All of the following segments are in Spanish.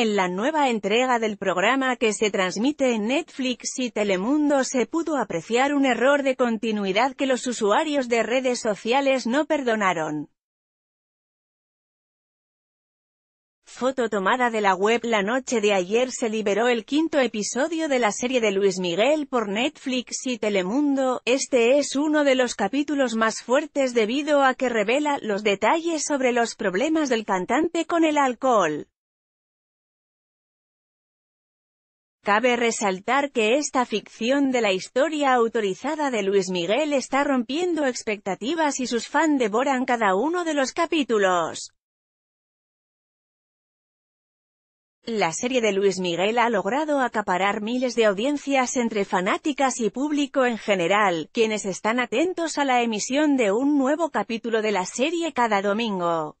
En la nueva entrega del programa que se transmite en Netflix y Telemundo se pudo apreciar un error de continuidad que los usuarios de redes sociales no perdonaron. Foto tomada de la web La noche de ayer se liberó el quinto episodio de la serie de Luis Miguel por Netflix y Telemundo, este es uno de los capítulos más fuertes debido a que revela los detalles sobre los problemas del cantante con el alcohol. Cabe resaltar que esta ficción de la historia autorizada de Luis Miguel está rompiendo expectativas y sus fans devoran cada uno de los capítulos. La serie de Luis Miguel ha logrado acaparar miles de audiencias entre fanáticas y público en general, quienes están atentos a la emisión de un nuevo capítulo de la serie cada domingo.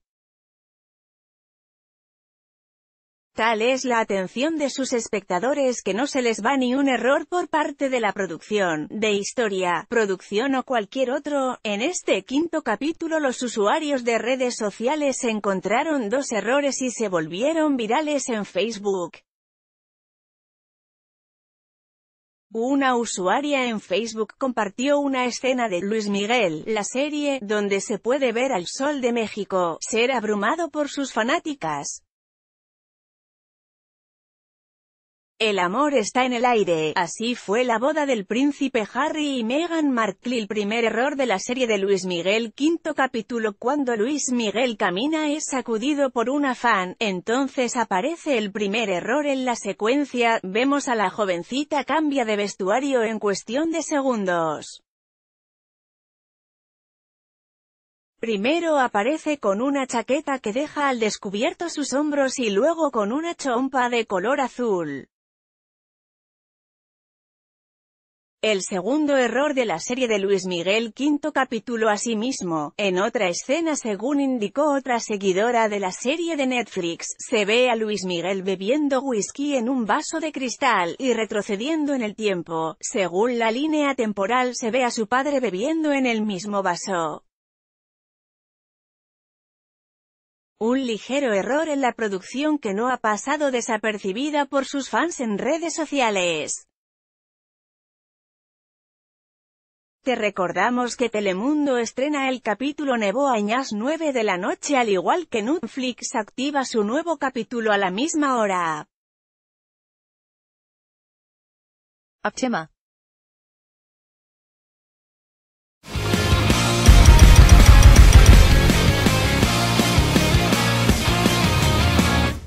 Tal es la atención de sus espectadores que no se les va ni un error por parte de la producción, de historia, producción o cualquier otro. En este quinto capítulo los usuarios de redes sociales encontraron dos errores y se volvieron virales en Facebook. Una usuaria en Facebook compartió una escena de Luis Miguel, la serie, donde se puede ver al sol de México, ser abrumado por sus fanáticas. El amor está en el aire, así fue la boda del príncipe Harry y Meghan Markle el primer error de la serie de Luis Miguel quinto capítulo cuando Luis Miguel camina es sacudido por una fan, entonces aparece el primer error en la secuencia, vemos a la jovencita cambia de vestuario en cuestión de segundos. Primero aparece con una chaqueta que deja al descubierto sus hombros y luego con una chompa de color azul. El segundo error de la serie de Luis Miguel quinto capítulo asimismo, en otra escena según indicó otra seguidora de la serie de Netflix, se ve a Luis Miguel bebiendo whisky en un vaso de cristal, y retrocediendo en el tiempo, según la línea temporal se ve a su padre bebiendo en el mismo vaso. Un ligero error en la producción que no ha pasado desapercibida por sus fans en redes sociales. recordamos que Telemundo estrena el capítulo Neboañas 9 de la noche al igual que Netflix activa su nuevo capítulo a la misma hora.